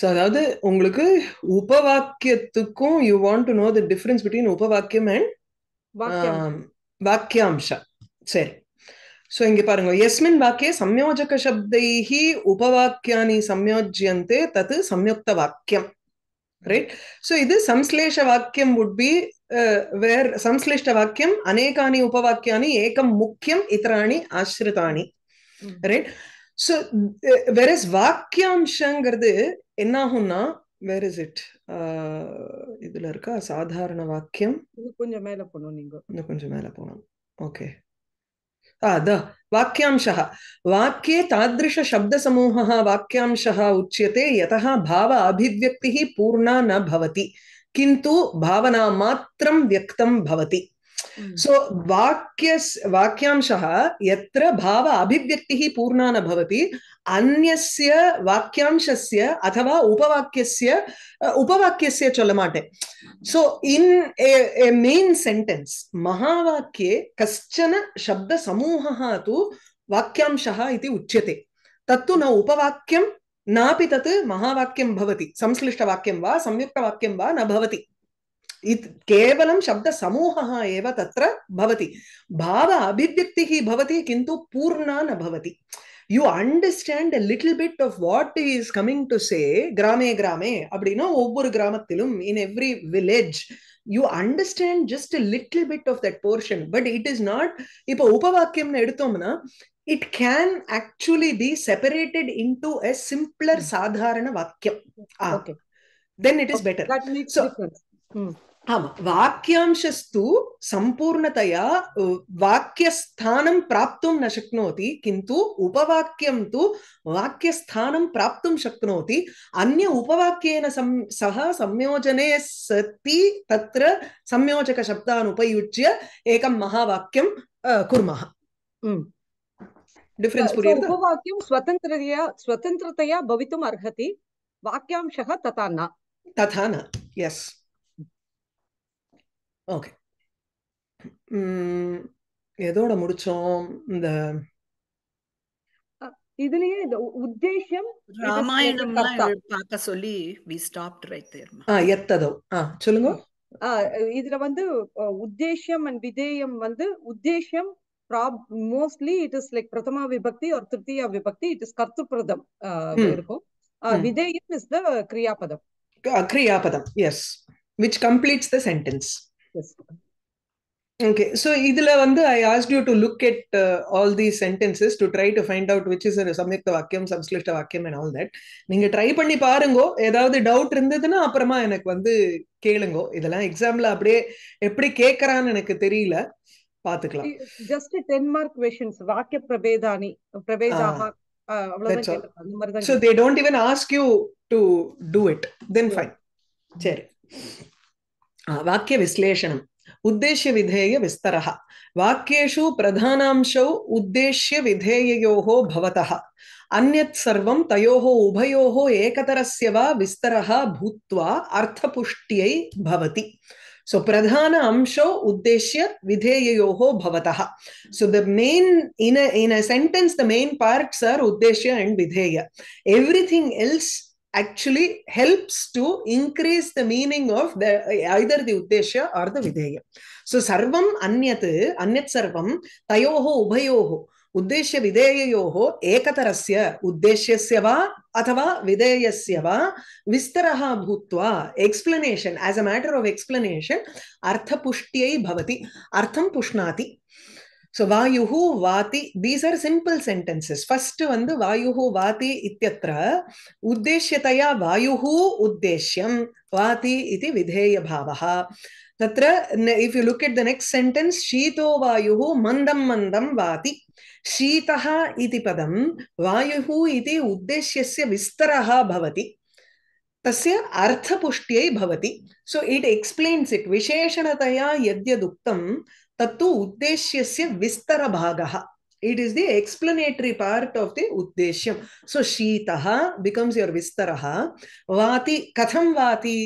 So அதாவது உங்களுக்கு உபவாக்கியத்துக்கும் you want to know the difference between உபவாக்கியம் அண்ட் வாக்கியாம்சம் சரி ஸோ இங்க பாருங்க எஸ்மின் வாக்கிய சம்யோஜக சப்தைஹி உபவாக்கியானி சம்யோஜியந்தே தத்து சம்யுக்த வாக்கியம் ரைட் ஸோ இது சம்ஸ்லேஷ வாக்கியம் வுட் பி வேர் சம்ஸ்லேஷ்ட வாக்கியம் அநேகானி உபவாக்கியானி ஏகம் முக்கியம் இத்தராணி ஆசிரிதானி right so uh, whereas vakyam shangarde enna honna where is it இதுல இருக்கா சாதாரண வாக்கியம் கொஞ்சம் மேல போணும் நீங்க இன்னும் கொஞ்சம் மேல போணும் ஓகே द वाक्यांशः वाक्ये तादृशशब्दसमूहः वाक्यांशः उच्यते यतः भाव अभिव्यक्ति पूर्णा न भवति भावना भावनामात्रं व्यक्तं भवति सो hmm. वाक्य वाक्यांशः यत्र भाव अभिव्यक्तिः पूर्णा न भवति अन्यस्य वाक्यांशस्य अथवा उपवाक्यस्य उपवाक्यस्य चलमाटे so in a main sentence महावाक्ये कश्चन शब्दसमूहः तु वाक्यांशः इति उच्यते तत्तु न उपवाक्यं नापि तत् महावाक्यं भवति संश्लिष्टवाक्यं वा संयुक्तवाक्यं वा न भवति केवलं शब्दसमूहः एव तत्र भवति भाव अभिव्यक्तिः भवति किन्तु पूर्णा न भवति you understand a little bit of what is coming to say கிராமே கிராமே அப்படின்னா ஒவ்வொரு கிராமத்திலும் in every village you understand just a little bit of that portion but it is not இப்போ உபவாக்கியம்னு எடுத்தோம்னா it can actually be separated into a simpler சாதாரண வாக்கியம் தென் இட் இஸ் பெட்டர் आम् वाक्यांशस्तु सम्पूर्णतया वाक्यस्थानं प्राप्तुं न शक्नोति किन्तु उपवाक्यं तु वाक्यस्थानं प्राप्तुं शक्नोति अन्य उपवाक्येन सं सह संयोजने सति तत्र संयोजकशब्दान् उपयुज्य एकं महावाक्यं कुर्मः डिफरेन्स् उपवाक्यं स्वतन्त्रतया स्वतन्त्रतया भवितुम् अर्हति वाक्यांशः तथा न तथा न यस् ஓகே. ம். Mm, எதோட முடிச்சோம்? இந்த இதுலயே இந்த உ உத்தேஷ்யம் இது சொல்லி வி ஸ்டாப் ரைட் தேர்மா. ஆ எத்ததோ. ஆ சொல்லுங்க. ம். இதுல வந்து அ அண்ட் விதேயம் வந்து உத்தேஷ்யம் prob mostly it is like பிரதமா விபக்தி ஆர் திருத்தீயா விபக்தி இட் இஸ் கர்த்தபிரதம் அ ம். இருக்கும். அ விதேயம் இஸ் த கிரியாபதம். அ கிரியாபதம். Yes. Which completes the sentence. Okay so இதுல வந்து I ask you to look at all the sentences to try to find out which is சம்யுக்த வாக்கியம் சம்ஸ்லிஷ்ட வாக்கியம் அண்ட் ஆல் தட் நீங்க ட்ரை பண்ணி பாருங்கோ ஏதாவது டவுட் இருந்ததுன்னா அப்புறமா எனக்கு வந்து கேளுங்கோ இதெல்லாம் எக்ஸாம்ல அப்படியே எப்படி கேட்கறான்னு எனக்கு தெரியல பாத்துக்கலாம் ஜஸ்ட் டென் மார்க் கொஷின்ஸ் வாக்கிய பிரபேதானி பிரபேதாமா so they don't even ask you to do it then fine சரி वाक्य विश्लेषण उद्देश्य विधेय विस्तर वाक्यु प्रधानांश उद्देश्य विधेयो अव तयो उभयो एक विस्तर भूत अर्थपुष्ट्यै सो प्रधान अंश उद्देश्य विधेयो so the main in in sentence the main parts are उद्देश्य एंड विधेय everything else actually helps to increase the meaning of the either the uddeshya or the videya. So sarvam anyat anyat sarvam tayoho ubhayoho उद्देश्य विधेययोः एकतरस्य उद्देश्यस्य वा अथवा विधेयस्य वा विस्तरः भूत्वा explanation as a matter of explanation अर्थपुष्ट्यै भवति अर्थं पुष्णाति ஸோ வாயுஹு வாதி these are simple sentences first வந்து வாயுஹு வாதி இத்தியத்திர உத்தேஷ்யதையா வாயுஹு உத்தேஷ்யம் வாதி இது விதேயபாவா तत्र if you look at the next sentence शीतो वायुः मन्दं मन्दं वाति शीतः इति पदं वायुः इति उद्देश्यस्य विस्तरः भवति तस्य अर्थपुष्ट्यै भवति सो इट् एक्स्प्लेन्स् इट् विशेषणतया यद्यदुक्तं तत्तु उद्देश्य विस्तर भाग it is the explanatory part of the उद्देश्य सो शीत बिकम्स योर विस्तर वाति कथम वाति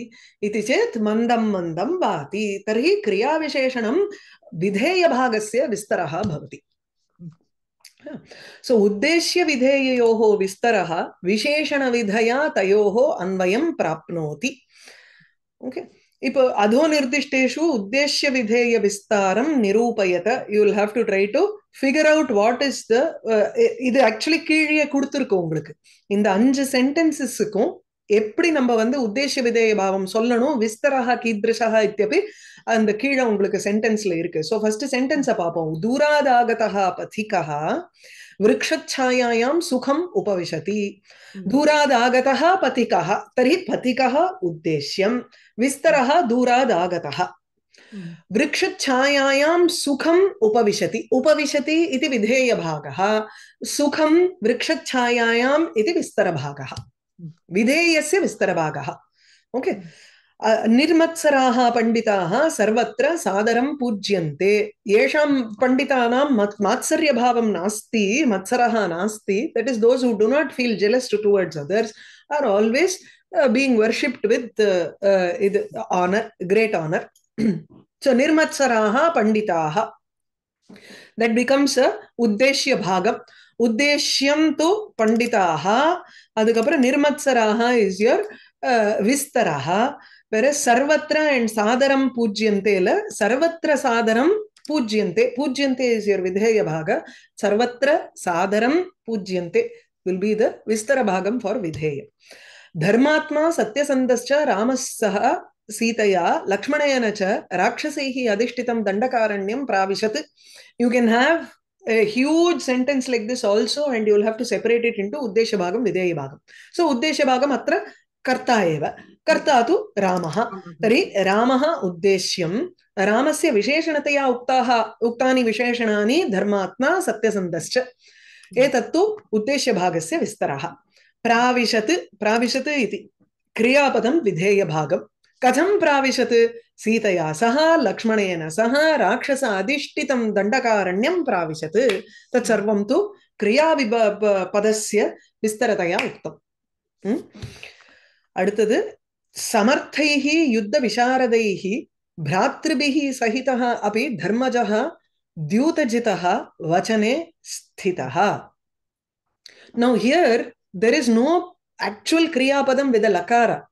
चेत मंदम मंदम वाति तरी क्रिया विशेषण विधेय भाग से विस्तर सो उद्देश्य विधेयो विस्तर विशेषण विधया तयो अन्वय प्राप्त ओके okay. இப்போ அதோ நிர்திஷ்டேஷு உத்தேசிய விதேய விஸ்தாரம் நிரூபயத you will have to try to figure out what is the இது ஆக்சுவலி கீழே கொடுத்துருக்கோம் உங்களுக்கு இந்த அஞ்சு சென்டென்சஸுக்கும் எப்படி நம்ம வந்து உத்தேச விதேய பாவம் சொல்லணும் விஸ்தரஹா கீத்ரிஷா இத்தியபி அந்த கீழே உங்களுக்கு சென்டென்ஸ்ல இருக்கு ஸோ ஃபர்ஸ்ட் சென்டென்ஸை பார்ப்போம் தூராதாகதா பதிகா விரக்ஷாயாம் சுகம் உபவிசதி தூராதாகதா பதிகா தரி பதிகா உத்தேசியம் विस्तरः दूराद् आगतः hmm. वृक्षच्छायायां सुखम् उपविशति उपविशति इति विधेयभागः सुखं वृक्षच्छायायाम् इति विस्तरभागः hmm. विधेयस्य विस्तरभागः ओके hmm. निर्मत्सराः पण्डिताः सर्वत्र सादरं पूज्यन्ते येषां पण्डितानां मात्सर्यभावं नास्ति मत्सरः नास्ति that is those who do not feel jealous to towards others are always being worshipped with இது ஆனர் கிரேட் ஆனர் ஸோ நிர்மத்சராக பண்டிதாக தட் பிகம்ஸ் உத்தேசிய பாகம் உத்தேஷ்யம் து பண்டிதாக அதுக்கப்புறம் நிர்மத்சராக இஸ் யுவர் விஸ்தரா வேற சர்வத்திர அண்ட் சாதரம் பூஜ்யந்தேல சர்வத்திர சாதரம் பூஜ்யந்தே பூஜ்யந்தே இஸ் யுவர் விதேய பாக சர்வத்திர சாதரம் பூஜ்யந்தே வில் பி த விஸ்தர பாகம் ஃபார் விதேயம் धर्मात्मा सत्यसन्धश्च रामः सह सीतया लक्ष्मणेन च राक्षसैः अधिष्ठितं दण्डकारण्यं प्राविशत् you can have a huge sentence like this also and you will have to separate it into uddesha bhagam videya bhagam so uddesha कर्ता एव कर्ता तु रामः तर्हि रामः उद्देश्यं रामस्य विशेषणतया उक्ताः उक्तानि विशेषणानि धर्मात्मा सत्यसन्धश्च एतत्तु उद्देश्यभागस्य विस्तरः प्राविशत् प्राविशत् इति क्रियापदं विधेयभागं कथं प्राविशत् सीतया सह लक्ष्मणेन सह राक्षस अधिष्ठितं दण्डकारण्यं प्राविशत् तत्सर्वं तु क्रियाविभ पदस्य विस्तरतया उक्तम् அடுத்தது समर्थैः युद्धविशारदैः भ्रातृभिः सहितः अपि धर्मजः द्यूतजितः वचने स्थितः now here there is no actual kriya padam with a lakara.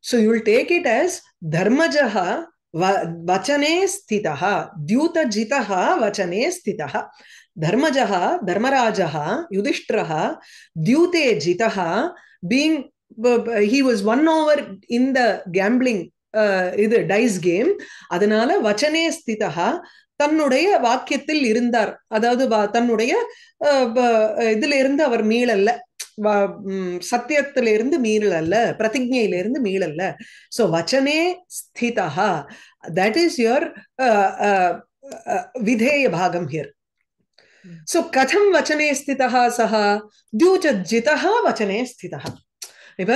So you will take it as dharmajaha vachane sthitaha, dyuta jitaha vachane sthitaha. Dharmajaha, dharmarajaha, yudhishtraha, dyute jitaha, being he was won over in the gambling இது dice game அதனால வச்சனே ஸ்திதா தன்னுடைய வாக்கியத்தில் இருந்தார் அதாவது தன்னுடைய இதுல இருந்து அவர் மீளல்ல சத்தியத்திலிருந்து மீளல்ல பிரதிஜையிலிருந்து மீளல்ல சோ வச்சனே ஸ்திதா தட் இஸ் யுவர் விதேய பாகம் ஹியர் சோ கதம் வச்சனே ஸ்திதா சா தியூஜிதா வச்சனே ஸ்திதா இப்ப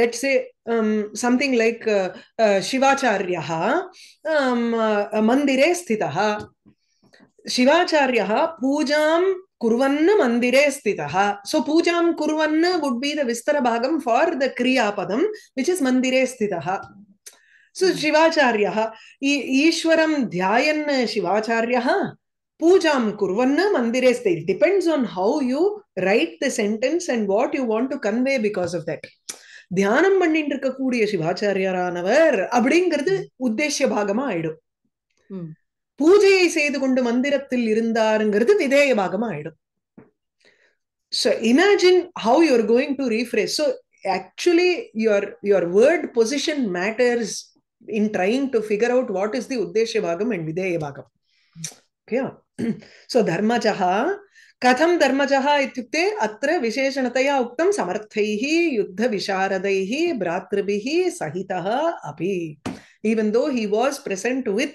லெட்ஸ் ஏ சம்திங் லைக் சிவாச்சாரியா மந்திரே ஸ்திதா சிவாச்சாரியா பூஜாம் kurvanna mandire sthitaha so pujam kurvanna would be the vistara bhagam for the kriya padam which is mandire sthitaha so shivacharyah ishwaram dhyayan shivacharyah pujam kurvanna mandire sthitaha it depends on how you write the sentence and what you want to convey because of that தியானம் பண்ணிட்டு இருக்கக்கூடிய சிவாச்சாரியரானவர் அப்படிங்கிறது உத்தேசிய பாகமா ஆயிடும் பூஜையை செய்து கொண்டு மந்திரத்தில் இருந்தாருங்கிறது விதேய பாகமா ஆயிடும் so imagine how you're going to rephrase so actually your your word position matters in trying to figure out what is the உத்தேச பாகம் அண்ட் விதேய பாகம் ஓகே ஸோ தர்மஜா கதம் தர்மஜா இத்துக்தே அத்த விசேஷணத்தையா உக்தம் சமர்த்தைஹி யுத்த விசாரதைஹி பிராத்ருபிஹி சகிதா அபி even though he was present with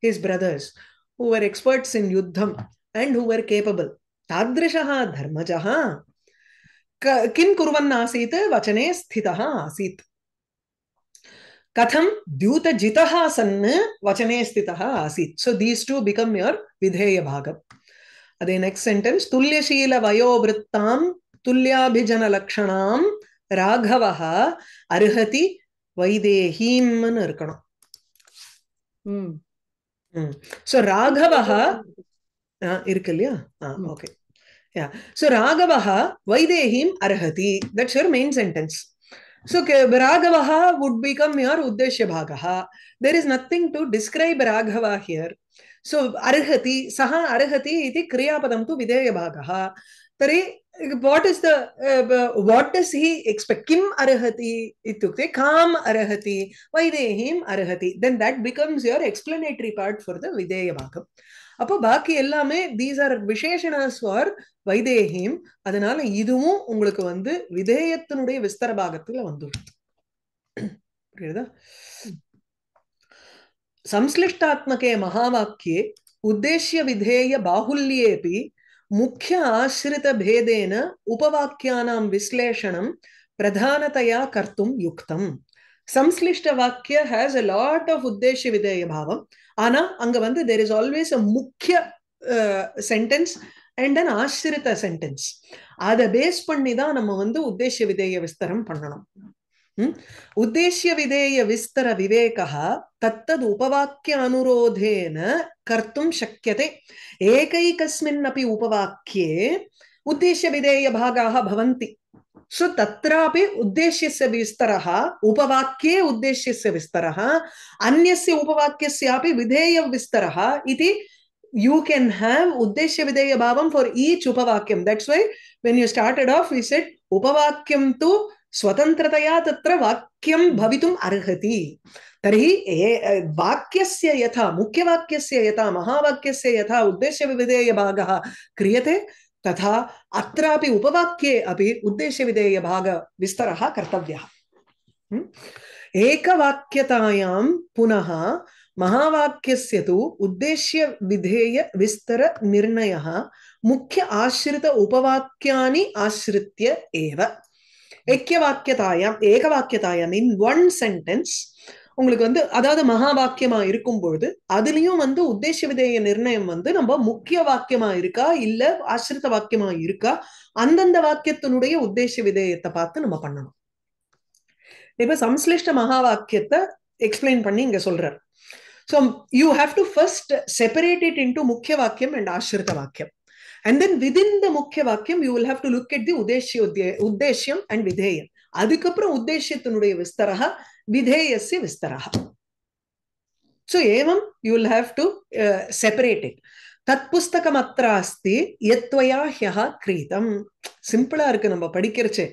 his brothers who were experts in yuddham and who were capable. Tadrishaha dharmajaha किं कुर्वन् आसीत् वचने स्थितः आसीत् कथं द्यूतजितः सन् वचने स्थितः आसीत् so these to become your विधेयभागम् अदे नेक्स्ट् सेण्टेन्स् तुल्यशीलवयोवृत्तां तुल्याभिजनलक्षणां राघवः अर्हति வைதேஹீம்னு இருக்கணும் ஸோ ராகவஹா இருக்கு இல்லையா ஆ ஓகே யா ஸோ ராகவஹா வைதேஹீம் அர்ஹதி that's your main sentence So Raghavaha would become your Uddeshya Bhagaha. There is nothing to describe Raghava here. So Arhati, Saha Arhati iti Kriyapadam tu Videya Bhagaha. Tare what is the uh, what does he expect kim arhati itukte kam arhati vaidehim arhati then that becomes your explanatory part for the videyavakam அப்போ பாக்கி எல்லாமே these are விசேஷனாஸ் for வைதேகியும் அதனால இதுவும் உங்களுக்கு வந்து விதேயத்தினுடைய விஸ்தர பாகத்துல வந்துடும் புரியுதா சம்ஸ்லிஷ்டாத்மகே மகாவாக்கியே உத்தேசிய விதேய பாகுல்யேபி முக்கிய பேதேன உபவாக்கியானாம் விஸ்லேஷணம் பிரதானதையா கர்த்தும் யுக்தம் சம்ஸ்லிஷ்ட வாக்கிய ஹேஸ் அ லாட் ஆஃப் உத்தேச விதேய பாவம் ஆனா அங்க வந்து தெர் இஸ் ஆல்வேஸ் அ முக்கிய சென்டென்ஸ் அண்ட் அன் ஆசிரித சென்டென்ஸ் அதை பேஸ் பண்ணி தான் நம்ம வந்து உத்தேச விதேய விஸ்தரம் பண்ணணும் हम्म? उद्देश्य विधेय विस्तर विवेक तत्द उपवाक्य अनुरोधेन कर्तुम शक्यते एकैकस्मिन्नपि उपवाक्ये उद्देश्य विधेय भागाः भवन्ति सो तत्रापि उद्देश्यस्य विस्तरः उपवाक्ये उद्देश्यस्य विस्तरः अन्यस्य उपवाक्यस्यापि विधेय विस्तरः इति यू कैन हैव उद्देश्य विधेय bhavam for each upavakyam that's why when you started off we said upavakyam to स्वतन्त्रतया तत्र वाक्यं भवितुम् अर्हति तर्हि वाक्यस्य यथा मुख्यवाक्यस्य यथा महावाक्यस्य यथा उद्देश्यविधेयभागः क्रियते तथा अत्रापि उपवाक्ये अपि उद्देश्यविधेयभागविस्तरः कर्तव्यः एकवाक्यतायां पुनः महावाक्यस्य तु उद्देश्यविधेयविस्तरनिर्णयः मुख्य आश्रित उपवाक्यानि आश्रित्य एव ஏக வாக்கியதாயம் இன் ஒன் சென்டென்ஸ் உங்களுக்கு வந்து அதாவது மகா வாக்கியமா இருக்கும் பொழுது அதுலயும் வந்து உத்தேச விதேய நிர்ணயம் வந்து நம்ம முக்கிய வாக்கியமா இருக்கா இல்ல ஆசிரித்த வாக்கியமா இருக்கா அந்தந்த வாக்கியத்தினுடைய உத்தேச விதேயத்தை பார்த்து நம்ம பண்ணணும் இப்ப சம்ஸ்லிஷ்ட மகா வாக்கியத்தை எக்ஸ்பிளைன் பண்ணி இங்க சொல்றார் so you have to first separate it into முக்கிய வாக்கியம் அண்ட் ஆசிரித்த வாக்கியம் அண்ட் தென் விதின் த முக்கிய வாக்கியம் you will have to look at the உதேசிய உத்தேசியம் அண்ட் விதேயம் அதுக்கப்புறம் உத்தேசியத்தினுடைய விஸ்தரக விதேயசிய விஸ்தரக சோ ஏவம் you will have to separate it தத் புஸ்தகம் அத்திர அஸ்தி எத்வயா ஹ்யா கிரீதம் சிம்பிளா இருக்கு நம்ம படிக்கிறச்சே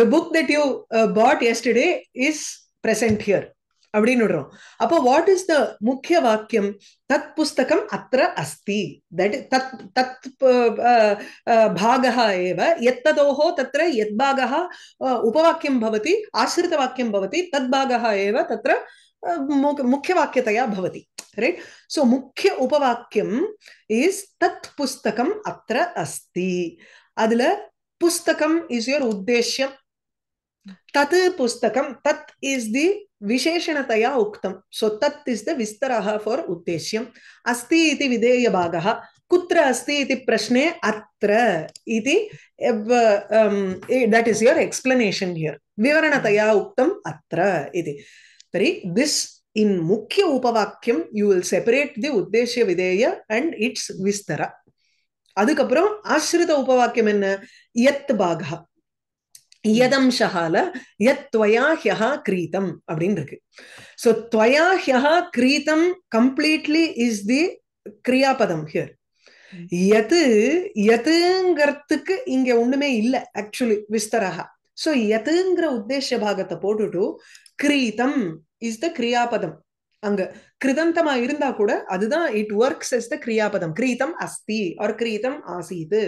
the book that you bought yesterday is present here அப்படின்னு விடுறோம் அப்போ வாட் இஸ் த முக்கிய வாக்கியம் தத் புஸ்தகம் அத்த அஸ்தி தட் தத் தத் பாகா ஏவ எத்ததோஹோ தத்திர எத்பாகா உபவாக்கியம் பவதி ஆசிரிதவாக்கியம் பவதி தத்பாகா ஏவ தத்திர முக்கியவாக்கியத்தையா பவதி ரைட் சோ முக்கிய உபவாக்கியம் இஸ் தத் புஸ்தகம் அத்த அஸ்தி அதுல புஸ்தகம் இஸ் யுவர் உத்தேசியம் தத் புஸ்தகம் தத் இஸ் தி विशेषणतया उक्तं सो तत् इस् द विस्तरः फार् उद्देश्यम् अस्ति इति विधेयभागः कुत्र अस्ति इति प्रश्ने अत्र इति that is your explanation here विवरणतया उक्तम् अत्र इति तर्हि दिस् इन् मुख्य उपवाक्यं யூ வில் செப்பரேட் தி உத்தேசிய விதேய அண்ட் இட்ஸ் விஸ்தர அதுக்கப்புறம் ஆசிரித உபவாக்கியம் என்ன எத் பாகா யதம்சகால யத் துவயா ஹியஹா கிரீதம் அப்படின்னு இருக்கு ஸோ துவயா ஹியஹா கிரீதம் கம்ப்ளீட்லி இஸ் தி கிரியாபதம் ஹியர் எது எதுங்கிறதுக்கு இங்க ஒண்ணுமே இல்ல ஆக்சுவலி விஸ்தரகா சோ எதுங்கிற உத்தேச பாகத்தை போட்டுட்டு கிரீதம் இஸ் த கிரியாபதம் அங்க கிருதந்தமா இருந்தா கூட அதுதான் இட் ஒர்க்ஸ் இஸ் த கிரியாபதம் கிரீதம் அஸ்தி ஆர் கிரீதம் ஆசீது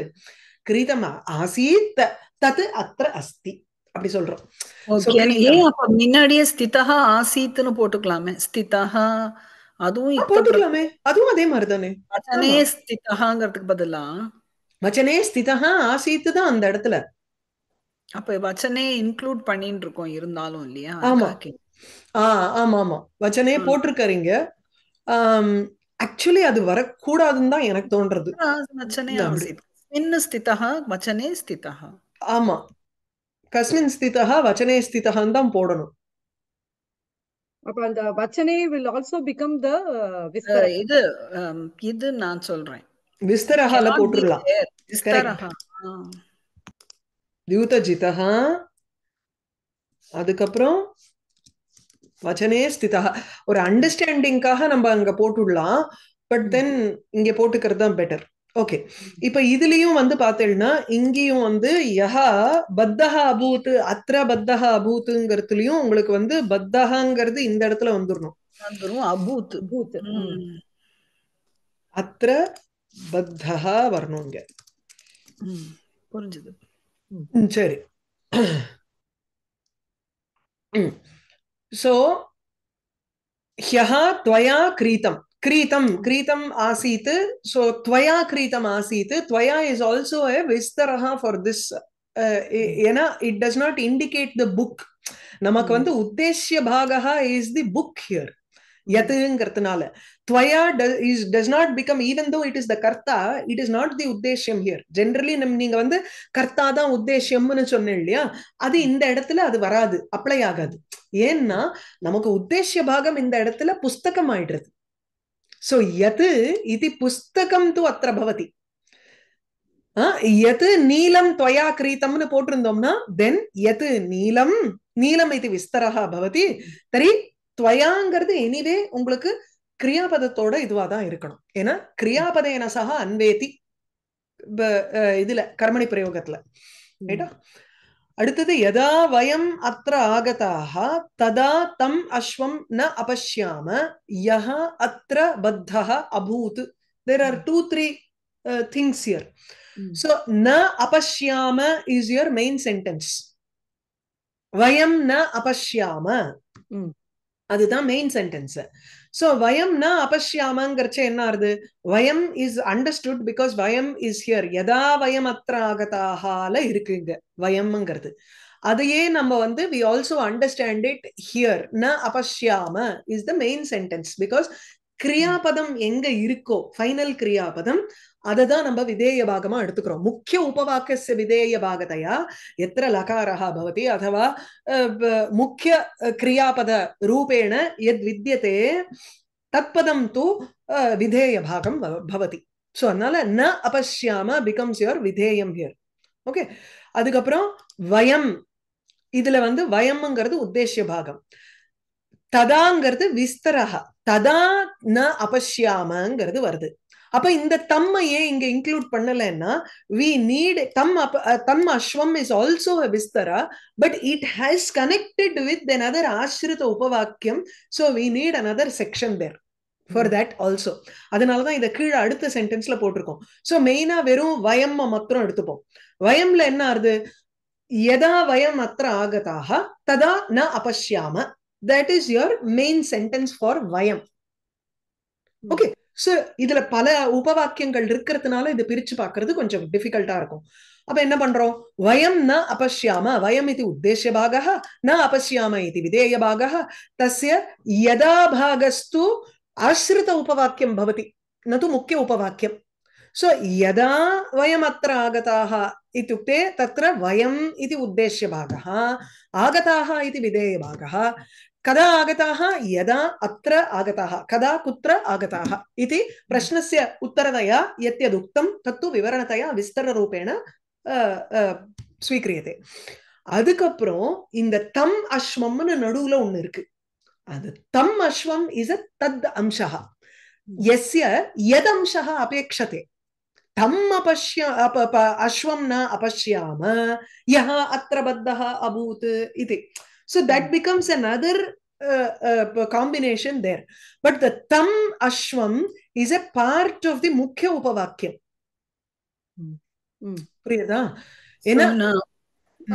கிரீதம் ஆசீத் தது அத்த அஸ்தி அப்படி சொல்றோம் முன்னாடியே ஸ்திதா ஆசீத்னு போட்டுக்கலாமே ஸ்திதா அதுவும் போட்டுக்கலாமே அதுவும் அதே மாதிரிதானே ஸ்திதாங்கிறதுக்கு பதிலா வச்சனே ஸ்திதா ஆசீத் தான் அந்த இடத்துல அப்ப வச்சனே இன்க்ளூட் பண்ணிட்டு இருக்கோம் இருந்தாலும் இல்லையா ஆமா ஆஹ் ஆமா ஆமா வச்சனே போட்டிருக்காருங்க ஆக்சுவலி அது வரக்கூடாதுன்னு தான் எனக்கு தோன்றது வச்சனே ஸ்திதா வச்சனே ஸ்திதா ஆமா கஸ்மின் ஸ்திதா வச்சனே ஸ்திதான் தான் போடணும் அப்ப அந்த வச்சனே வில் ஆல்சோ பிகம் த இது இது நான் சொல்றேன் விஸ்தரஹால போட்டுடலாம் விஸ்தரஹா தியூதஜிதா அதுக்கப்புறம் வச்சனே ஸ்திதா ஒரு அண்டர்ஸ்டாண்டிங்காக நம்ம அங்க போட்டுடலாம் பட் தென் இங்க போட்டுக்கிறது தான் பெட்டர் ஓகே இப்ப இதுலயும் வந்து பாத்தீங்கன்னா இங்கேயும் வந்து யஹா பத்தஹா அபூத் அத்ர பத்தஹா அபூத்துங்கிறதுலயும் உங்களுக்கு வந்து பத்தஹாங்கிறது இந்த இடத்துல வந்துடணும் அபூத் பூத் அத்ர பத்தஹா வரணுங்க புரிஞ்சது சரி சோ ஹ்யா துவயா கிரீதம் கிரீதம் கிரீதம் ஆசீத் சோ துவயா கிரீதம் ஆசீத் துவயா இஸ் ஆல்சோ எ विस्तरः ஃபார் திஸ் ஏன்னா it does not indicate the book நமக்கு வந்து உத்தேசிய பாகா இஸ் தி புக் ஹியர் எதுங்கிறதுனால துவயா is does not become even though it is the கர்த்தா இட் இஸ் நாட் தி உத்தேசியம் ஹியர் ஜென்ரலி நம் நீங்க வந்து கர்த்தா தான் உத்தேசியம்னு சொன்னேன் இல்லையா அது இந்த இடத்துல அது வராது அப்ளை ஆகாது ஏன்னா நமக்கு உத்தேசிய பாகம் இந்த இடத்துல புஸ்தகம் ஆயிடுறது சோ யத் இது புஸ்தகம் தூ அத்த பவதி எது நீலம் துவயா கிரீத்தம்னு போட்டிருந்தோம்னா தென் எது நீலம் நீலம் இது விஸ்தரா பவதி தரி துவயாங்கிறது எனிவே உங்களுக்கு கிரியாபதத்தோட இதுவா தான் இருக்கணும் ஏன்னா கிரியாபதேன சக அன்வேதி இதுல கர்மணி பிரயோகத்துல ரைட்டா அடுத்தது எதா வயம் அத்த ஆகதாக ததா தம் அஸ்வம் ந அபஷ்யாம யஹ அத்த பத்தக அபூத் there are two three things here so ந அபஷ்யாம இஸ் யுவர் மெயின் சென்டென்ஸ் வயம் ந அபஷ்யாம அதுதான் மெயின் சென்டென்ஸ் ஸோ வயம்னா அபஷ்யாமங்கிறச்ச என்ன ஆறுது வயம் இஸ் அண்டர்ஸ்டுட் பிகாஸ் வயம் இஸ் ஹியர் எதா வயம் அத்திர ஆகதாகால இருக்குங்க வயம்ங்கிறது அதையே நம்ம வந்து we also understand it here ந அபஷ்யாம is the main sentence because கிரியாபதம் எங்க இருக்கோ ஃபைனல் கிரியாபதம் அதை தான் நம்ம விதேய பாகமா எடுத்துக்கிறோம் முக்கிய உபவாக்கிய விதேய பாகதையா எத்திர லகாரா பவதி அதுவா முக்கிய கிரியாபத ரூபேண எத் வித்தியதே தத்பதம் தூ விதேய பாகம் பவதி ஸோ அதனால ந அபஷ்யாம பிகம்ஸ் யுவர் விதேயம் ஹியர் ஓகே அதுக்கப்புறம் வயம் இதுல வந்து வயம்ங்கிறது உத்தேசிய பாகம் ததாங்கிறது விஸ்தரஹா ததா ந அபஷ்யாமங்கிறது வருது அப்ப இந்த தம்மை ஏன் இங்க இன்க்ளூட் பண்ணலைன்னா வி நீட் தம் அப்ப தம் அஸ்வம் இஸ் ஆல்சோ அ விஸ்தரா but it has connected with other ஆசிரித உபவாக்கியம் so we need another section there for that also அதனாலதான் தான் இதை கீழே அடுத்த சென்டென்ஸ்ல போட்டிருக்கோம் சோ மெயினா வெறும் வயம்மை மாத்திரம் எடுத்துப்போம் வயம்ல என்ன ஆறுது எதா வயம் அத்த ஆகதாக ததா ந அபஷ்யாம that is your main sentence for வயம் ஓகே ஸோ இதுல பல உபவாக்கியங்கள் இருக்கிறதுனால இது பிரிச்சு பார்க்கறது கொஞ்சம் டிஃபிகல்ட்டா இருக்கும் அப்ப என்ன பண்றோம் வயம் ந அபஷ்யாம வயம் இது உத்தேச பாக ந அபஷ்யாம இது விதேய பாக தசிய யதா பாகஸ்து ஆசிரித உபவாக்கியம் பவதி நது முக்கிய உபவாக்கியம் சோ யதா வயம் அத்த ஆகதாக இத்துக்தே தத்திர வயம் இது உத்தேச பாக ஆகதாக இது விதேய பாக कदा आगताः यदा अत्र आगताः कदा कुत्र आगताः इति प्रश्नस्य उत्तरतया यद्यदुक्तं तत्तु விவரணத்தையா விஸ்தரரூபேண स्वीक्रियते அதுக்கப்புறம் இந்த தம் அஸ்வம்னு நடுவுல ஒண்ணு இருக்கு அது தம் அஸ்வம் இஸ் அ தத் அம்சா எஸ்ய எத் அம்சா அபேட்சதே தம் அபஷ்ய அஸ்வம் ந அபஷ்யாம யஹ அத்திர அபூத் இது so that hmm. becomes another uh, uh, combination there. But the tam ashwam is a part of the mukhya hmm. Hmm. புரியுதா ஏன்னா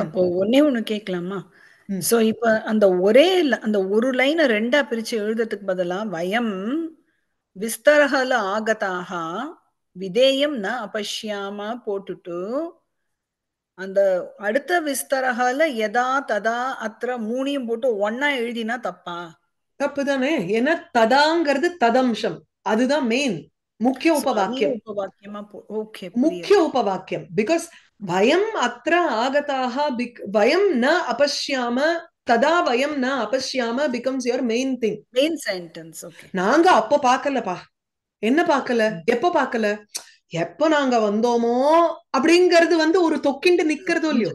அப்போ ஒன்னே ஒண்ணு கேட்கலாமா சோ இப்ப அந்த ஒரே அந்த ஒரு லைனை ரெண்டா பிரிச்சு எழுதுறதுக்கு பதிலா வயம் விஸ்தரகல ஆகதாக விதேயம் ந அபஷ்யாமா போட்டுட்டு அந்த அடுத்த விஸ்தரகால எதா ததா அத்திர மூணையும் போட்டு ஒன்னா எழுதினா தப்பா தப்பு தானே ஏன்னா ததாங்கிறது ததம்சம் அதுதான் மெயின் முக்கிய உபவாக்கியம் உபவாக்கியமா ஓகே முக்கிய உபவாக்கியம் பிகாஸ் வயம் அத்த ஆகதாக வயம் ந அபஷ்யாம ததா வயம் ந அபஷ்யாம becomes your main thing main sentence நாங்க அப்ப பாக்கலப்பா என்ன பாக்கல எப்ப பாக்கல எப்ப நாங்க வந்தோமோ அப்படிங்கறது வந்து ஒரு தொக்கிண்டு நிக்கிறதோ இல்லையோ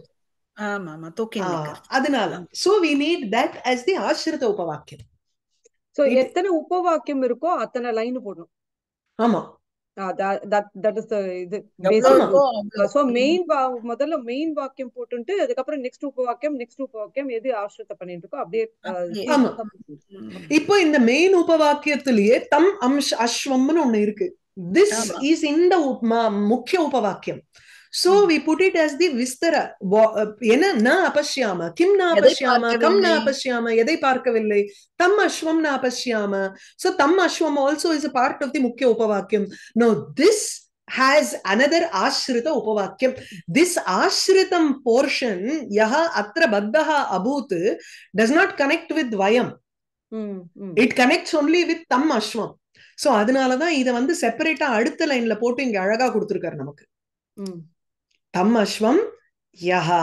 அதனால so we need that as the ஆசிரித உபவாக்கியம் சோ எத்தனை உபவாக்கியம் இருக்கோ அத்தனை லைன் போடணும் ஆமா முதல்ல மெயின் வாக்கியம் போட்டுட்டு அதுக்கப்புறம் நெக்ஸ்ட் உபவாக்கியம் நெக்ஸ்ட் உபவாக்கியம் எது பண்ணிட்டு இருக்கோ அப்படியே இப்போ இந்த மெயின் உபவாக்கியத்திலேயே தம் அம்ஷ் அஸ்வம்னு ஒண்ணு இருக்கு This is in the upma, Mukhya Upavakyam. So we put it as the Vistara. என்ன ந அபஷ்யாம கிம் ந அபஷ்யாம கம் ந அபஷ்யாம எதை பார்க்கவில்லை தம் அஸ்வம் ந அபஷ்யாம சோ தம் அஸ்வம் also is a part of the முக்கிய உபவாக்கியம் no this has another ashrita upavakyam this ashritam portion yaha atra baddaha abhut does not connect with vayam mm, mm. it connects only with tam ashwam so அதனாலதான் இதை வந்து செப்பரேட்டா அடுத்த லைன்ல போட்டு இங்க அழகா கொடுத்துருக்காரு நமக்கு தம் அஸ்வம் யஹா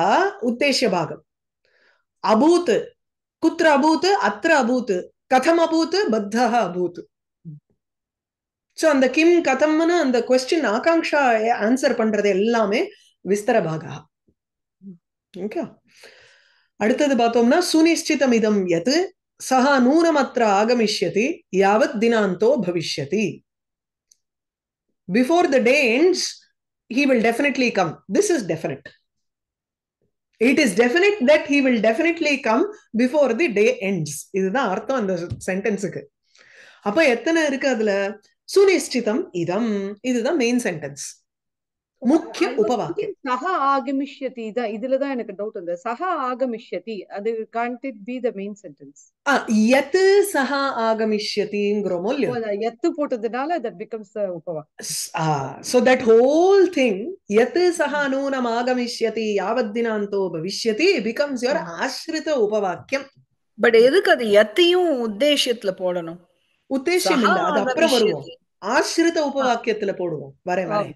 உத்தேசிய பாகம் அபூத் குத்ர அபூத் அத்திர அபூத் கதம் அபூத் பத்தக அபூத் சோ அந்த கிம் கதம்னு அந்த கொஸ்டின் ஆகாங்ஷா ஆன்சர் பண்றது எல்லாமே விஸ்தர பாகா ஓகே அடுத்தது பார்த்தோம்னா சுனிஷ்டிதம் இதம் எது சக நூனமற்ற ஆகமிஷ்யதி யாவத் தினாந்தோ பவிஷ்யதி before the day ends he will definitely come. This is definite It is definite that he will definitely come before the day இதுதான் அர்த்தம் அந்த சென்டென்ஸுக்கு அப்ப எத்தனை இருக்கு அதுல சுனிஷ்டிதம் இதம் இதுதான் மெயின் சென்டென்ஸ் முக்கிய உபவாக்கியம் சக ஆகமிஷ்யதி தான் இதுலதான் எனக்கு டவுட் வந்து சக ஆகமிஷ்யதி அது can't it be the main sentence எத்து சக ஆகமிஷ்யதிங்கிறோமோ இல்லையோ எத்து போட்டதுனால தட் பிகம்ஸ் உபவாக்கியம் சோ தட் ஹோல் திங் எத்து சக நூனம் ஆகமிஷ்யதி யாவத் தினாந்தோ பவிஷ்யதி பிகம்ஸ் யுவர் ஆசிரித உபவாக்கியம் பட் எதுக்கு அது எத்தையும் உத்தேசியத்துல போடணும் உத்தேசியம் இல்ல அது அப்புறம் வருவோம் ஆசிரித உபவாக்கியத்துல போடுவோம் வரேன் வரேன்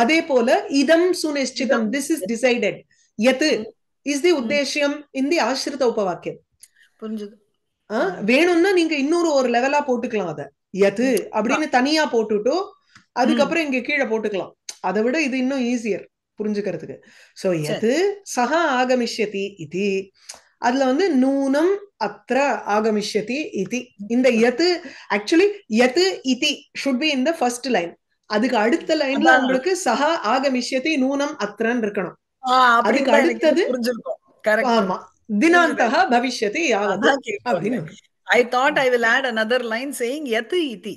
அதே போல இதம் சுனிச்சிதம் திஸ் இஸ் டிசைடெட் எது இஸ் தி உத்தேசியம் இன் தி ஆசிரித உபவாக்கியம் புரிஞ்சுது வேணும்னா நீங்க இன்னொரு ஒரு லெவலா போட்டுக்கலாம் அத எது அப்படின்னு தனியா போட்டுட்டோ அதுக்கப்புறம் இங்க கீழே போட்டுக்கலாம் அதை விட இது இன்னும் ஈஸியர் புரிஞ்சுக்கிறதுக்கு சோ எது சகா ஆகமிஷ்யதி இது அதுல வந்து நூனம் அத்த ஆகமிஷ்யதி இது இந்த எது ஆக்சுவலி எது இதி should be in the first line அதுக்கு அடுத்த லைன்ல உங்களுக்கு சஹா ஆகமிஷ்யத்தை நூனம் அத்திரன் இருக்கணும் அதுக்கு அடுத்தது ஆமா தினாந்தகா பவிஷ்யத்தை யாவது அப்படின்னு I thought I will add another line saying எத் இதி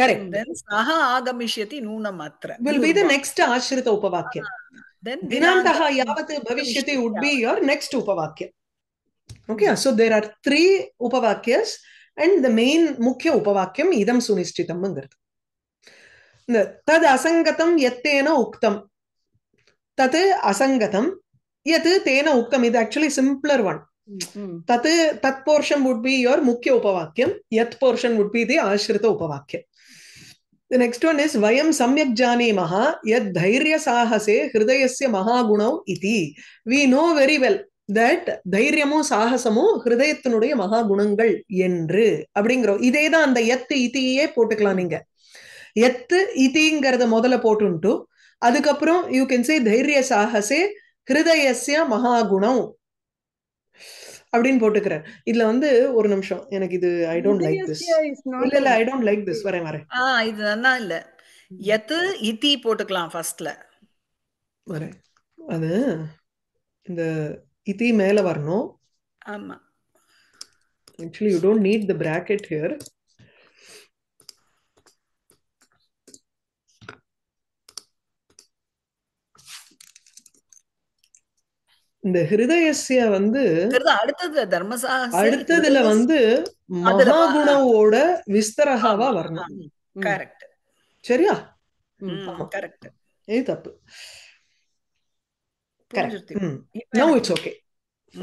கரெக்ட் தென் சஹ ஆகமிஷ்யதி நூனம் அத்ர வில் பி தி நெக்ஸ்ட் ஆஷ்ரித உபவாக்கியம் தென் தினாந்தஹ யாவத் பவிஷ்யதி வுட் பி யுவர் நெக்ஸ்ட் உபவாக்கியம் okay so there are three உபவாக்கியஸ் அண்ட் த மெயின் முக்கிய உபவாக்கியம் இதம் சுனிஷ்டிதம்ங்கிறது தது அசங்கதம் எத்தேன உக்தம் தது அசங்கதம் எது தேன உக்தம் இது ஆக்சுவலி சிம்பிளர் ஒன் தத் தத் போர்ஷன் வுட் பி யுவர் முக்கிய உபவாக்கியம் எத் போர்ஷன் வுட் பி தி ஆசிரித உபவாக்கியம் தி நெக்ஸ்ட் ஒன் இஸ் வயம் சமயக் ஜானீமஹ யத் தைரிய சாகசே ஹிருதயஸ்ய மகாகுணம் இதி we know very well that தைரியமும் சாகசமும் ஹிருதயத்தினுடைய மகா குணங்கள் என்று அப்படிங்கிறோம் இதே தான் அந்த எத் இதையே போட்டுக்கலாம் நீங்க எத்து இதிங்கிறத முதல்ல போட்டுன்ட்டு அதுக்கப்புறம் யூ கேன் சே தைரிய சாகசே ஹிருதயசிய மகாகுணம் அப்படின்னு போட்டுக்கிறேன் இதுல வந்து ஒரு நிமிஷம் எனக்கு இது ஐ டோன்ட் லைக் திஸ் இல்ல இல்ல ஐ டோன்ட் லைக் திஸ் வரேன் வரேன் ஆ இது நல்லா இல்ல எத்து இதி போட்டுக்கலாம் ஃபர்ஸ்ட்ல வரேன் அது இந்த இதி மேல வரணும் ஆமா actually you don't need the bracket here இந்த ஹிருதயசிய வந்து அடுத்தது தர்மசா அடுத்ததுல வந்து மகாகுணவோட விஸ்தரகாவா வரணும் கரெக்ட் சரியா கரெக்ட் ஏ தப்பு correct no it's okay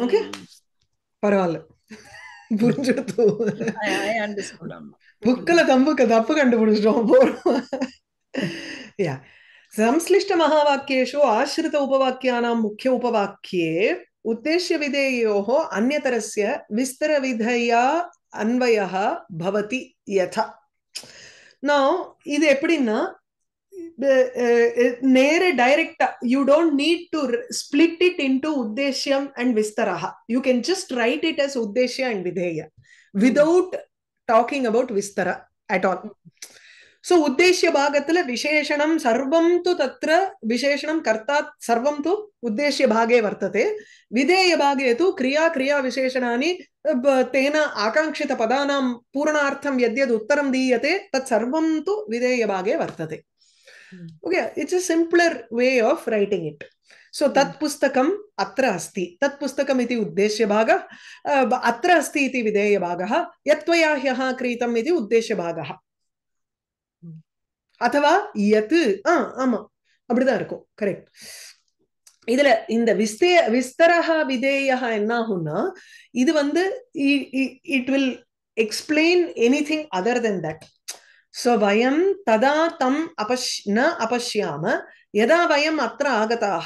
okay பரவாயில்ல புரிஞ்சிடுத்து புக்கில் தம்புக்கு தப்பு கண்டுபிடிச்சிட்டோம் போறோம் யா संश्लिष्ट महावाक्यु आश्रित उपवाक्या मुख्य उपवाक्ये उद्देश्य अन्यतरस्य विस्तरविधया विस्तर भवति अन्वय नौ इदे एप्डिन्ना नेरे direct you don't need to split it into उद्देश्यम् अण्ड् विस्तरः you can just write it as उद्देश्य एंड विधेय हम्म। विदौट् टाकिङ्ग् अबौट् विस्तर एट आल् सो उद्देश्य भाग विशेषणं सर्वं तो त्र विशेषण कर्ता सर्वं तु उद्देश्य भागे वर्तते विधेय भागे तो क्रिया क्रिया विशेषणा तेन आकांक्षित पदा पूर्णार्थं यद्यद् उत्तरं दीयते तत् सर्वं विधेय भागे वर्तते okay it's a simpler way of writing it so तत् पुस्तकम् अत्र अस्ति तत् पुस्तकम् इति उद्देश्यभागः अत्र अस्ति इति विधेयभागः அதுவா யத்து ஆ ஆமா அப்படிதான் இருக்கும் கரெக்ட் இதுல இந்த விஸ்தே விஸ்தரகா விதேயா என்ன ஆகும்னா இது வந்து it will explain anything other than that so வயம் ததா தம் அபஷ் ந அபஷ்யாம எதா வயம் அத்த ஆகதாக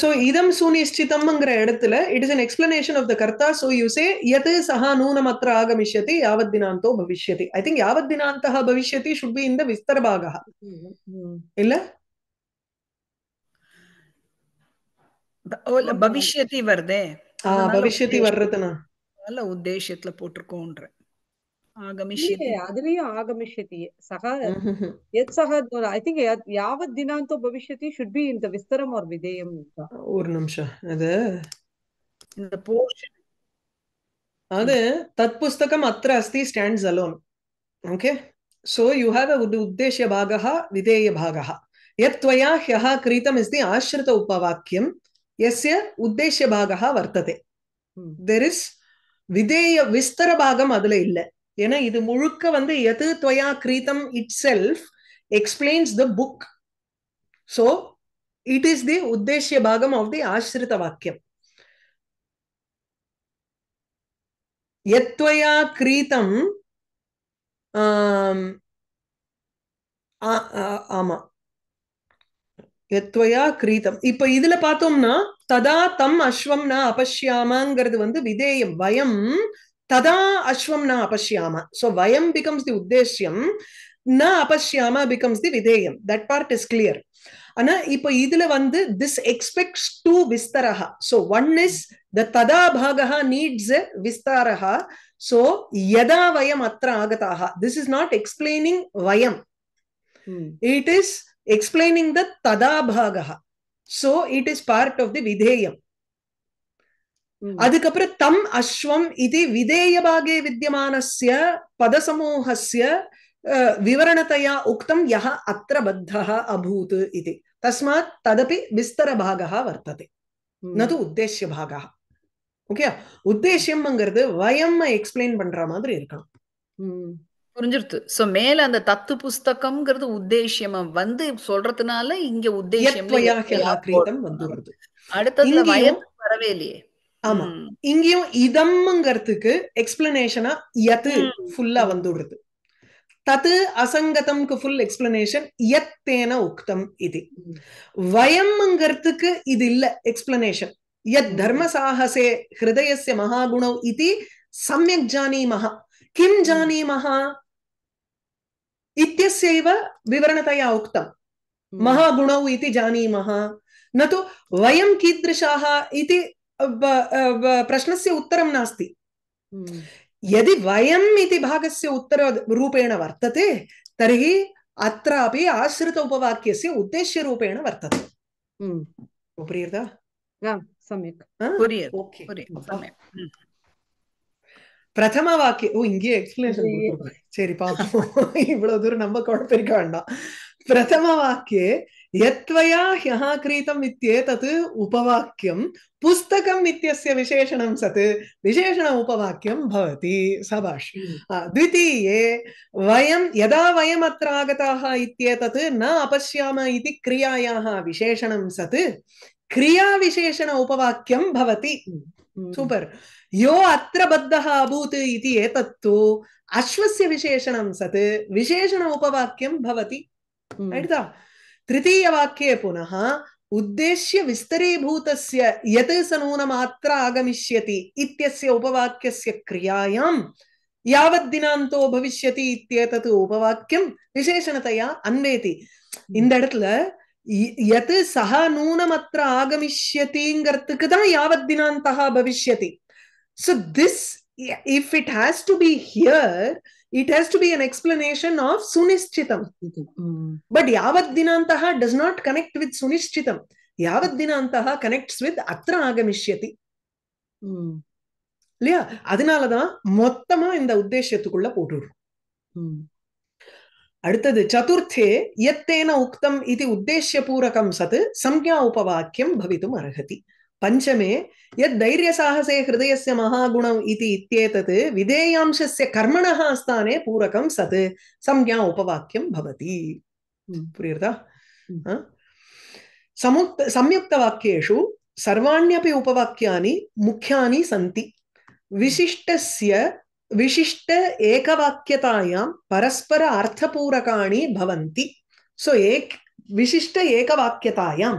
ஸோ இதம் சூனிஷ்டிதம்ங்கிற இடத்துல it is an explanation of the கர்த்தா ஸோ யூ சே எது சஹா நூனமற்ற ஆகமிஷ்யதி யாவத் தினாந்தோ பவிஷ்யதி ஐ திங்க் யாவத் தினாந்தா பவிஷ்யதி ஷுட் பி இந்த விஸ்தரபாகா இல்ல பவிஷ்யதி வருதே பவிஷ்யதி வர்றதுனா நல்ல உத்தேசத்துல போட்டிருக்கோன்ற ಓಕೆ ಸೊ ಯು ಹ್ಯಾವ್ ಉದ್ದೇಶ್ಯ ಭಗೇಯ ಯತ್ ಕ್ರೀತಿಯ ಆಶ್ರಿತ ಉಪವಾಕ್ಯಂ ವಿಧೇಯ ವಿಸ್ತರ ಭಾಗಂ ಅದಲೇ ಇಲ್ಲ ஏன்னா இது முழுக்க வந்து எது துவயா கிரீதம் itself explains the book so it is the உத்தேசிய பாகம் ஆஃப் தி ஆசிரித வாக்கியம் எத்வயா கிரீதம் ஆமா எத்வயா கிரீதம் இப்ப இதுல பார்த்தோம்னா ததா தம் அஸ்வம் நான் அபஷ்யாமாங்கிறது வந்து விதேயம் வயம் ததா அஸ்வம் ந அபஷ்யாம சோ வயம் பிகம்ஸ் தி உத்தேசியம் ந அபஷ்யாம பிகம்ஸ் தி விதேயம் தட் பார்ட் இஸ் கிளியர் ஆனா இப்ப இதுல வந்து திஸ் எக்ஸ்பெக்ட்ஸ் டு விஸ்தரஹா சோ ஒன் இஸ் த ததா பாகா நீட்ஸ் விஸ்தாரஹா சோ யதா வயம் அத்த ஆகதாக திஸ் இஸ் நாட் எக்ஸ்பிளைனிங் வயம் இட் இஸ் எக்ஸ்பிளைனிங் த ததா பாகா so it is part of the விதேயம் அதுக்கப்புறம் தம் அஸ்வம் இது விதேயபாகே வித்தியமானஸ்ய பதசமூகசிய விவரணத்தையா உக்தம் யஹ அத்திர பத்தா அபூத் இது தஸ்மாத் ததபி விஸ்தரபாகः வர்த்தது நது உத்தேசியபாகः ஓகே உத்தேசியம்ங்கிறது வயம் எக்ஸ்பிளைன் பண்ற மாதிரி இருக்கலாம் புரிஞ்சிருத்து சோ மேல அந்த தத்து புஸ்தகம்ங்கிறது உத்தேசியம் வந்து சொல்றதுனால இங்க உத்தேசியம் அடுத்தது வயம் வரவே இல்லையே ஆமா இங்கேயும் இதம்ங்கிறதுக்கு எக்ஸ்பிளனேஷனா எது ஃபுல்லா வந்துடுறது தத்து அசங்கதம்க்கு ஃபுல் எக்ஸ்பிளனேஷன் எத்தேன உக்தம் இது வயம்ங்கிறதுக்கு இது இல்ல எக்ஸ்பிளனேஷன் எத் தர்ம சாகசே ஹிருதயசிய மகாகுணௌ இது சமயக் ஜானீமஹ கிம் ஜானீமஹ இத்தியஸ்யைவ விவரணத்தையா உக்தம் மகாகுணௌ இது ஜானீமஹ न तु वयं कीदृशाः इति प्रश्नस्य उत्तरं नास्ति हम्म। यदि वयम् इति भागस्य उत्तररूपेण वर्तते तर्हि अत्रापि आश्रित उपवाक्यस्य उद्देश्यरूपेण वर्तते हम्म। उपरियता सम्यक् പ്രഥമവാക്യം ഓ ഇങ്കി എക്സ്പ്ലനേഷൻ ശരി പാപ്പോ ഇവിടെ यत्त्वया ह्यः क्रीतम् इत्येतत् उपवाक्यं पुस्तकम् इत्यस्य विशेषणं सत् विशेषण उपवाक्यं भवति सभाष् हम्म। द्वितीये वयं यदा वयम् अत्र आगताः इत्येतत् न अपश्याम इति क्रियायाः विशेषणं सत् क्रियाविशेषण उपवाक्यं भवति हम्म। सूपर् यो अत्र बद्धः अभूत् इति एतत्तु अश्वस्य विशेषणं सत् विशेषण उपवाक्यं भवति हम्म। तृतीयवाक्ये पुनः उद्देश्य विस्तरीभूतस्य यत् स नूनमात्र आगमिष्यति इत्यस्य उपवाक्यस्य क्रियायां यावद्दिनान्तो भविष्यति इत्येतत् उपवाक्यं विशेषणतया अन्वेति இந்த இடத்துல எது சக நூனமற்ற ஆகமிஷ்யத்திங்கிறதுக்கு தான் யாவத் தினாந்தா பவிஷ்யதி so this if it has to it has to be an explanation of ಸುನಿಶ್ಚಿತಂ ಬಟ್ ಯಾವತ್ ದಿನ ಅಂತಃ ಡಸ್ ನಾಟ್ ಕನೆಕ್ಟ್ ವಿತ್ ಸುನಿಶ್ಚಿತಂ ಯಾವತ್ ದಿನ ಅಂತಃ ಕನೆಕ್ಟ್ಸ್ ವಿತ್ ಅತ್ರ ಆಗಮಿಷ್ಯತಿ இல்லையா அதனாலதான் மொத்தமா இந்த உத்தேசத்துக்குள்ள போட்டுடும் அடுத்தது சதுர்த்தே எத்தேன உக்தம் இது உத்தேசிய பூரகம் சத்து சம்யா உபவாக்கியம் பவிதும் அர்ஹதி पञ्चमे यद्धैर्यसाहसे हृदयस्य महागुणम् इति इत्येतत् विधेयांशस्य कर्मणः स्थाने पूरकं सत् संज्ञा उपवाक्यं भवति हम्म। प्रियता हम्म। समुक्त संयुक्तवाक्येषु सर्वाण्यपि उपवाक्यानि मुख्यानि सन्ति हम्म। विशिष्टस्य विशिष्ट एकवाक्यतायां परस्पर अर्थपूरकाणि भवन्ति सो एक विशिष्ट एकवाक्यतायां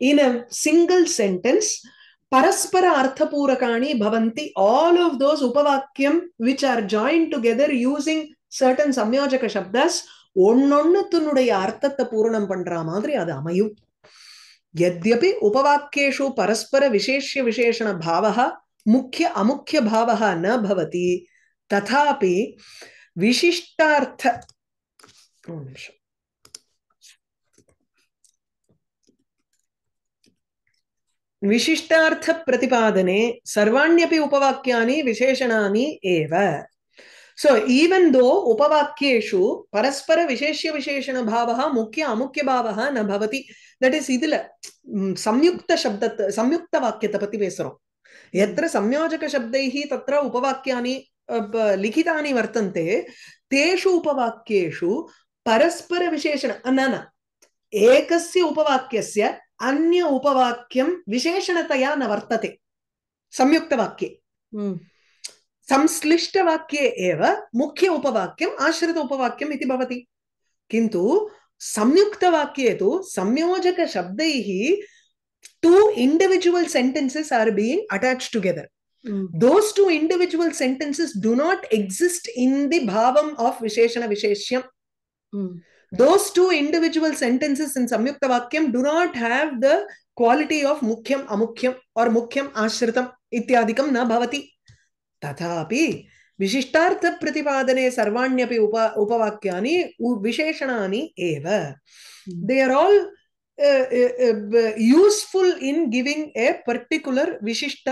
in a single sentence paraspara arthapoorakani bhavanti all of those upavakyam which are joined together using certain samyojaka shabdas ஒன்னொன்னுத்தினுடைய அர்த்தத்தை பூரணம் பண்ற மாதிரி அது அமையும் எத்யபி உபவாக்கியேஷு பரஸ்பர விசேஷ விசேஷண பாவக முக்கிய அமுக்கிய பாவக ந பவதி ததாபி விசிஷ்டார்த்த ஒரு நிமிஷம் विशिष्टार्थप्रतिपादने सर्वाण्यपि उपवाक्यानि विशेषणानि एव सो ईवन् दो उपवाक्येषु परस्परविशेष्यविशेषणभावः मुख्य अमुख्यभावः न भवति दट् इस् इदिल संयुक्तशब्द संयुक्तवाक्यतपति पेसरम् यत्र संयोजकशब्दैः तत्र उपवाक्यानि लिखितानि वर्तन्ते तेषु उपवाक्येषु परस्परविशेषण न न एकस्य उपवाक्यस्य अन्य उपवाक्यं विशेषणतया न वर्तते संयुक्तवाक्ये संश्लिष्टवाक्ये एव मुख्य उपवाक्यम् आश्रित उपवाक्यम् इति भवति किन्तु संयुक्तवाक्ये तु संयोजकशब्दैः two individual sentences are being attach together those two individual sentences do not exist in the bhavam of visheshana visheshyam mm. those two individual sentences in samyukta vakyam do not have the quality of mukhyam amukhyam or mukhyam ashritam इत्यादिकं न भवति तथापि विशिष्टार्थप्रतिपादने सर्वाण्यपि उप उपवाक्यानि विशेषणानि एव they are all useful in giving a particular विशिष्ट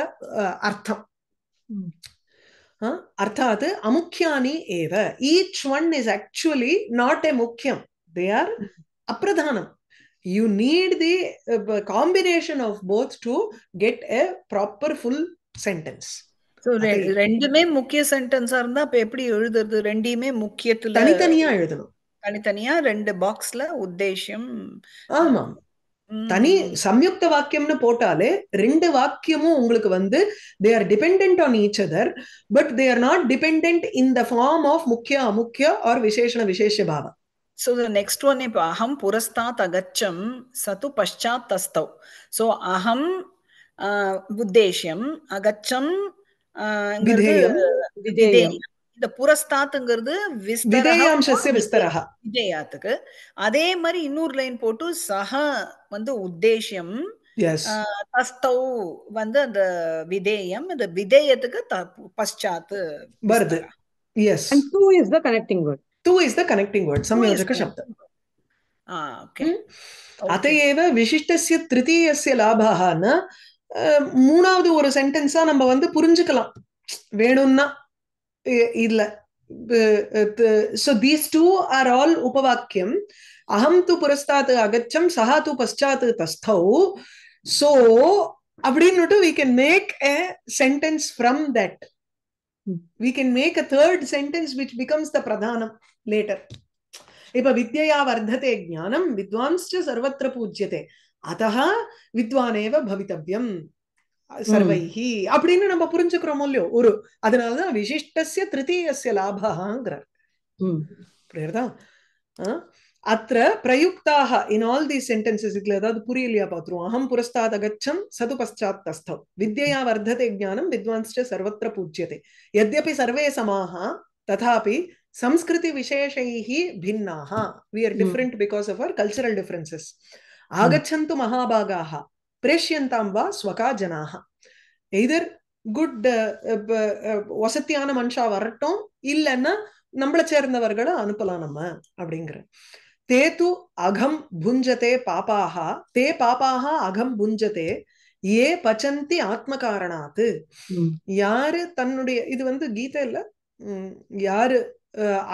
अर्थम् अर्थात अमुख्यानि एव each one is actually not a मुख्यम they are apradhanam you need the uh, combination of both to get a proper full sentence ரெண்டுமே முக்கிய சென்டென்ஸா இருந்தா அப்ப எப்படி எழுதுறது ரெண்டையுமே முக்கியத்துல தனித்தனியா எழுதணும் தனித்தனியா ரெண்டு பாக்ஸ்ல உத்தேசியம் ஆமா தனி சம்யுக்த வாக்கியம்னு போட்டாலே ரெண்டு வாக்கியமும் உங்களுக்கு வந்து they are depend on each other but they are not depend in the form of முக்கிய அமுக்கிய ஆர் விசேஷண விசேஷ பாவம் So next one one, aham purastat agacham satu paschat tastav. So aham buddhesham uh, agacham இந்த புரஸ்தாத்துங்கிறது விஜயாத்துக்கு அதே மாதிரி இன்னொரு லைன் போட்டு சஹ வந்து உத்தேசியம் தஸ்தௌ வந்து அந்த விதேயம் இந்த விதேயத்துக்கு பశ్చాத் வருது எஸ் அண்ட் டூ இஸ் த கனெக்டிங் வேர்ட் तु इस् द कनेक्टिङ्ग् वर्ड् संयोजकशब्दः okay. Hmm? okay. अत एव विशिष्टस्य तृतीयस्य लाभाः न மூணாவது ஒரு சென்டென்ஸா நம்ம வந்து புரிஞ்சுக்கலாம் வேணும்னா இல்ல so these two are all உபவாக்கியம் அகம் து புரஸ்தாத் அகச்சம் சஹா து பஷாத் தஸ்தௌ சோ அப்படின்னுட்டு we can make a sentence from that we can make a third sentence which becomes the pradhanam later इप विद्यया वर्धते ज्ञानं विद्वांश्च सर्वत्र पूज्यते अतः வித்வானேவ भवितव्यम् சர்வைஹ அப்படின்னு நம்ம புரிஞ்சுக்கிறோமோ இல்லையோ ஒரு அதனாலதான் விசிஷ்டசிய திருத்தீயசிய லாபகாங்கிறார் புரியுறதா அத்த பிரயுக்தாக இன் ஆல் தி சென்டென்சஸ் இதுல ஏதாவது புரியலையா பார்த்துருவோம் அகம் புரஸ்தாத் அகச்சம் சது பஷாத் தஸ்தவ் வித்யா வர்த்ததே ஜானம் வித்வான்ஸ்ட சர்வத்திர பூஜ்யத்தை எத்யபி சர்வே சமாக ததாபி சம்ஸ்கிருதி விசேஷைஹி பின்னாக we are different because of our cultural differences ஆகச்சந்து மகாபாகாக பிரேஷ்யந்தாம் வா ஸ்வகா ஜனாக எதர் குட் வசத்தியான மனுஷா வரட்டும் இல்லைன்னா நம்மளை சேர்ந்தவர்களை அனுப்பலாம் நம்ம அப்படிங்கிற தே து அகம் புஞ்சதே பாபாக தே பாபாக அகம் புஞ்சதே ஏ பச்சந்தி ஆத்ம காரணாத்து யாரு தன்னுடைய இது வந்து இல்ல யாரு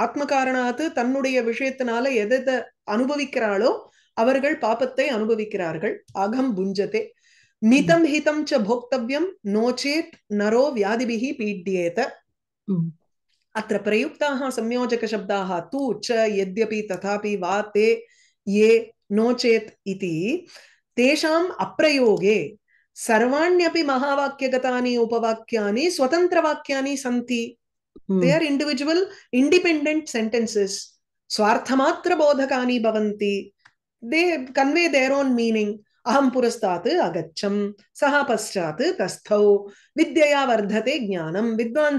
ஆத்ம காரணாத்து தன்னுடைய விஷயத்தினால எதை அனுபவிக்கிறாளோ அவர்கள் பாபத்தை அனுபவிக்கிறார்கள் அகம் புஞ்சதே மிதம் ஹிதம் ச போக்தவ்யம் நோச்சேத் நரோ வியாதிபிகி பீட்யேத अत्र प्रयुक्ताः संयोजकशब्दाः तु च यद्यपि तथापि वा ते ये नो चेत् इति तेषाम् अप्रयोगे सर्वाण्यपि महावाक्यगतानि उपवाक्यानि स्वतन्त्रवाक्यानि सन्ति they are individual independent sentences स्वार्थमात्रबोधकानि भवन्ति they convey their own meaning अहम पुरस्ता अगच्छम् सह पश्चात् तस्थ विद्यया वर्धते ज्ञानं विद्वान्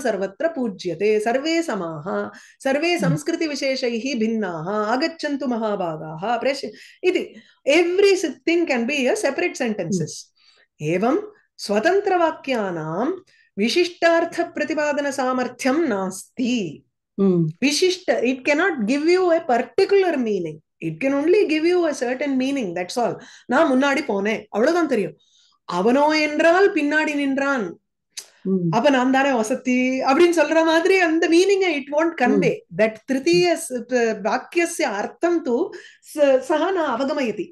पूज्यते सर्वे समाः सर्वे हम्म। संस्कृति विशेष भिन्ना महाभागाः महाभागा इति everything can be a separate sentences एवं स्वतन्त्रवाक्यानां विशिष्टार्थप्रतिपादनसामर्थ्यं नास्ति हम्म। विशिष्ट it cannot give you a particular meaning it can only give you a certain meaning that's all நான் முன்னாடி போனேன் அவ்வளவுதான் தெரியும் அவனோ என்றால் பின்னாடி நின்றான் அப்ப நான் தானே வசதி அப்படின்னு சொல்ற மாதிரி அந்த meaning it want convey that திருத்தீய வாக்கியஸ்ய அர்த்தம் தூ சா நான் அவகமயதி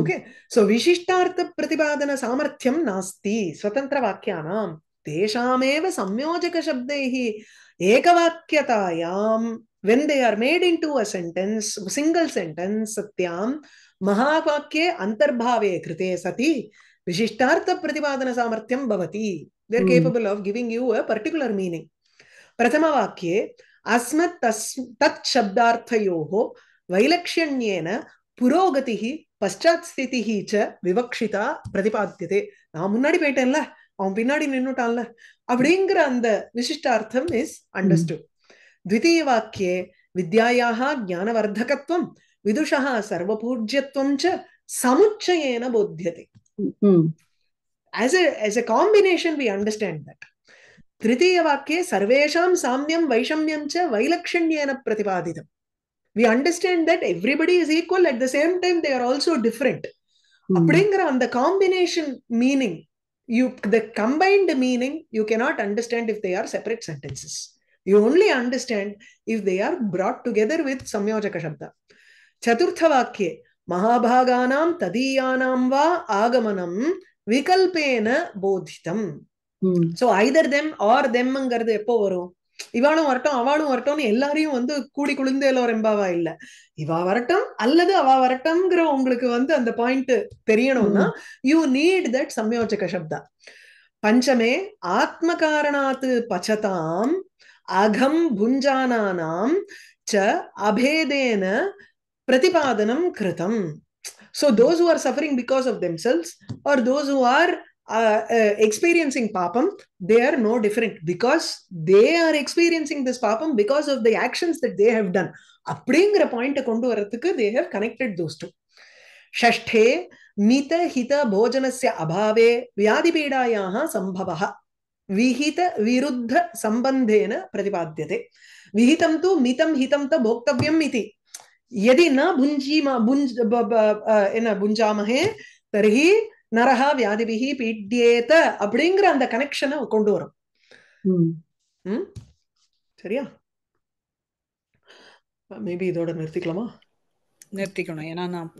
ஓகே சோ விசிஷ்டார்த்த பிரதிபாதன சாமர்த்தியம் நாஸ்தி சுதந்திர வாக்கியானாம் தேசாமேவ சம்யோஜக சப்தைஹி ஏகவாக்கியதாயாம் when they are made into a sentence, single sentence, satyam, mahavakyē antarbhave krite sati, visishtartha pratibadana samarthyam bhavati. They're mm. capable of giving you a particular meaning. प्रथमवाक्ये अस्मत् तस् तत् शब्दार्थयोः वैलक्षण्येन புரோகதி பశ్చాத் ஸ்திதிஹி ச விவக்ஷிதா பிரதிபாத்தியதே நான் முன்னாடி போயிட்டேன்ல அவன் பின்னாடி நின்னுட்டான்ல அப்படிங்கிற அந்த விசிஷ்டார்த்தம் இஸ் அண்டர்ஸ்டுட் द्वितीयवाक्ये विद्यायाः ज्ञानवर्धकत्वं विदुषः सर्वपूज्यत्वं च समुच्चयेन बोध्यते as as a combination we understand that तृतीयवाक्ये सर्वेषां साम्यं वैषम्यं च वैलक्षण्येन प्रतिपादितम् we understand that everybody is equal at the same time they are also different அப்படிங்கிற அந்த combination meaning you the combined meaning you can not understand if they are separate sentences You only understand if they are brought together with Samyojaka Shabda. Chaturthavakye Mahabhaganam Tadiyanam va Agamanam Vikalpena Bodhitam. So either them or தெம்ங்கிறது எப்போ வரும் இவாளும் வரட்டும் அவாளும் வரட்டும்னு எல்லாரையும் வந்து கூடி குளிர்ந்தேலோ ரெம்பாவா இல்ல இவா வரட்டும் அல்லது அவா வரட்டும்ங்கிற உங்களுக்கு வந்து அந்த பாயிண்ட் தெரியணும்னா யூ நீட் தட் சம்யோஜக சப்தா பஞ்சமே ஆத்ம காரணாத்து பச்சதாம் अघम भुंजानानां च अभेदेन प्रतिपादनं कृतम् so those who are suffering because of themselves are who are experiencing पापं they are no different because they are experiencing this पापं because of the actions that they have done अप्रिङ्ग्र पायिण्ट् कोण्डु वर्तक् they have connected those to षष्ठे मितहितभोजनस्य अभावे व्याधिपीडायाः सम्भवः விஹித விருத்த சம்பந்தேன பிரதிபாத்தியதே விஹிதம் ತು மிதம் ஹிதம் த போக்தவியம் ಇತಿ எதி ந ಭುಂಜೀಮ புஞ்ச என்ன ಭುಂಜಾಮಹೇ ತರ್ಹಿ நரஹா வியாதிபிஹி பீட்யேத அப்படிங்கிற அந்த கனெக்ஷனை கொண்டு வரும் சரியா மேபி இதோட நிறுத்திக்கலாமா நிறுத்திக்கணும் ஏன்னா நான்